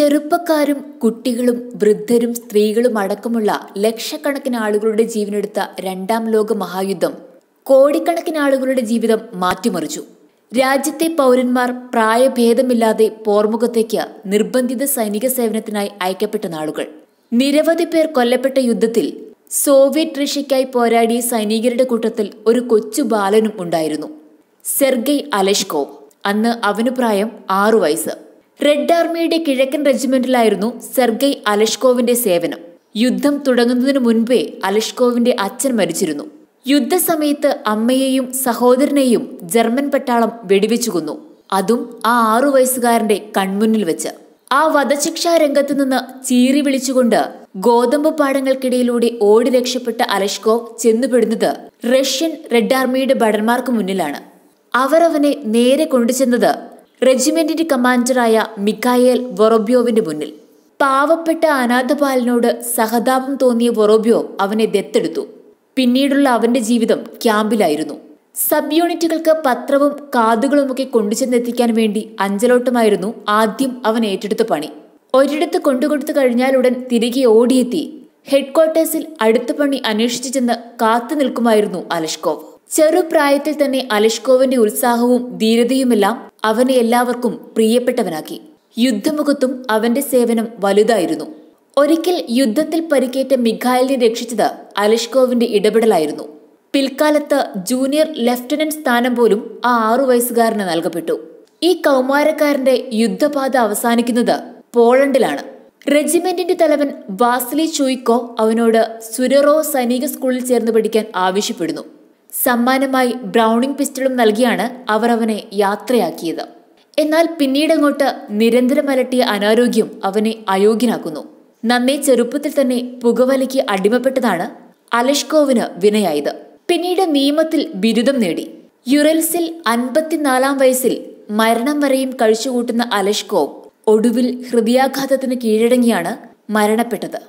ചെറുപ്പക്കാരും കുട്ടികളും വൃദ്ധരും സ്ത്രീകളും അടക്കമുള്ള ലക്ഷക്കണക്കിന് ആളുകളുടെ ജീവനെടുത്ത രണ്ടാം ലോക മഹായുദ്ധം കോടിക്കണക്കിന് ആളുകളുടെ ജീവിതം മാറ്റിമറിച്ചു രാജ്യത്തെ പൗരന്മാർ പ്രായഭേദമില്ലാതെ പോർമുഖത്തേക്ക് നിർബന്ധിത സൈനിക സേവനത്തിനായി അയക്കപ്പെട്ട നാളുകൾ നിരവധി പേർ കൊല്ലപ്പെട്ട യുദ്ധത്തിൽ സോവിയറ്റ് റഷ്യയ്ക്കായി പോരാടിയ സൈനികരുടെ കൂട്ടത്തിൽ ഒരു കൊച്ചു ബാലനും ഉണ്ടായിരുന്നു സെർഗൈ അലഷ്കോവ് അന്ന് അവനു പ്രായം ആറു വയസ്സ് റെഡ് ആർമിയുടെ കിഴക്കൻ റെജിമെന്റിലായിരുന്നു സെർഗൈ അലഷ്കോവിന്റെ സേവനം യുദ്ധം തുടങ്ങുന്നതിന് മുൻപേ അലഷ്കോവിന്റെ അച്ഛൻ മരിച്ചിരുന്നു യുദ്ധസമയത്ത് അമ്മയെയും സഹോദരനെയും ജർമ്മൻ പട്ടാളം വെടിവെച്ചു കൊന്നു അതും ആ ആറു വയസ്സുകാരന്റെ കൺമുന്നിൽ വെച്ച് ആ വധശിക്ഷാ രംഗത്ത് നിന്ന് ചീറി വിളിച്ചുകൊണ്ട് ഗോതമ്പ് പാടങ്ങൾക്കിടയിലൂടെ ഓടി രക്ഷപ്പെട്ട അലഷ്കോവ് ചെന്നുപെടുന്നത് റഷ്യൻ റെഡ് ആർമിയുടെ ഭടന്മാർക്ക് മുന്നിലാണ് അവരവനെ നേരെ കൊണ്ടുചെന്നത് റെജിമെന്റിന്റെ കമാൻഡറായ മിക്കായേൽ വൊറോബ്യോവിന്റെ മുന്നിൽ പാവപ്പെട്ട അനാഥപാലിനോട് സഹതാപം തോന്നിയ വൊറോബ്യോ അവനെ ദത്തെടുത്തു പിന്നീടുള്ള അവന്റെ ജീവിതം ക്യാമ്പിലായിരുന്നു സബ് യൂണിറ്റുകൾക്ക് പത്രവും കാതുകളുമൊക്കെ കൊണ്ടുചെന്നെത്തിക്കാൻ വേണ്ടി അഞ്ചലോട്ടമായിരുന്നു ആദ്യം അവൻ ഏറ്റെടുത്ത പണി ഒരിടത്ത് കൊണ്ടുകൊടുത്തു കഴിഞ്ഞാൽ ഉടൻ തിരികെ ഓടിയെത്തി ഹെഡ്ക്വാർട്ടേഴ്സിൽ അടുത്ത പണി അന്വേഷിച്ചു ചെന്ന് കാത്തു നിൽക്കുമായിരുന്നു അലഷ്കോവ് ചെറുപ്രായത്തിൽ തന്നെ അലഷ്കോവിന്റെ ഉത്സാഹവും ധീരതയുമെല്ലാം അവനെ എല്ലാവർക്കും പ്രിയപ്പെട്ടവനാക്കി യുദ്ധമുഖത്തും അവന്റെ സേവനം വലുതായിരുന്നു ഒരിക്കൽ യുദ്ധത്തിൽ പരിക്കേറ്റ മിഖായലിനെ രക്ഷിച്ചത് അലഷ്കോവിന്റെ ഇടപെടലായിരുന്നു പിൽക്കാലത്ത് ജൂനിയർ ലഫ്റ്റനന്റ് സ്ഥാനം പോലും ആ ആറു വയസ്സുകാരന് നൽകപ്പെട്ടു ഈ കൗമാരക്കാരന്റെ യുദ്ധപാത അവസാനിക്കുന്നത് പോളണ്ടിലാണ് റെജിമെന്റിന്റെ തലവൻ വാസ്ലി ചൂയിക്കോ അവനോട് സുരറോ സൈനിക സ്കൂളിൽ ചേർന്ന് പഠിക്കാൻ ആവശ്യപ്പെടുന്നു സമ്മാനമായി ബ്രൗണിംഗ് പിസ്റ്റളും നൽകിയാണ് അവർ അവനെ യാത്രയാക്കിയത് എന്നാൽ പിന്നീടങ്ങോട്ട് നിരന്തരം അലട്ടിയ അനാരോഗ്യം അവനെ അയോഗ്യനാക്കുന്നു നന്നേ ചെറുപ്പത്തിൽ തന്നെ പുകവലിക്ക് അടിമപ്പെട്ടതാണ് അലഷ്കോവിന് വിനയായത് പിന്നീട് നിയമത്തിൽ ബിരുദം നേടി യുറൽസിൽ അൻപത്തിനാലാം വയസ്സിൽ മരണം വരെയും കഴിച്ചുകൂട്ടുന്ന അലഷ്കോവ് ഒടുവിൽ ഹൃദയാഘാതത്തിന് കീഴടങ്ങിയാണ് മരണപ്പെട്ടത്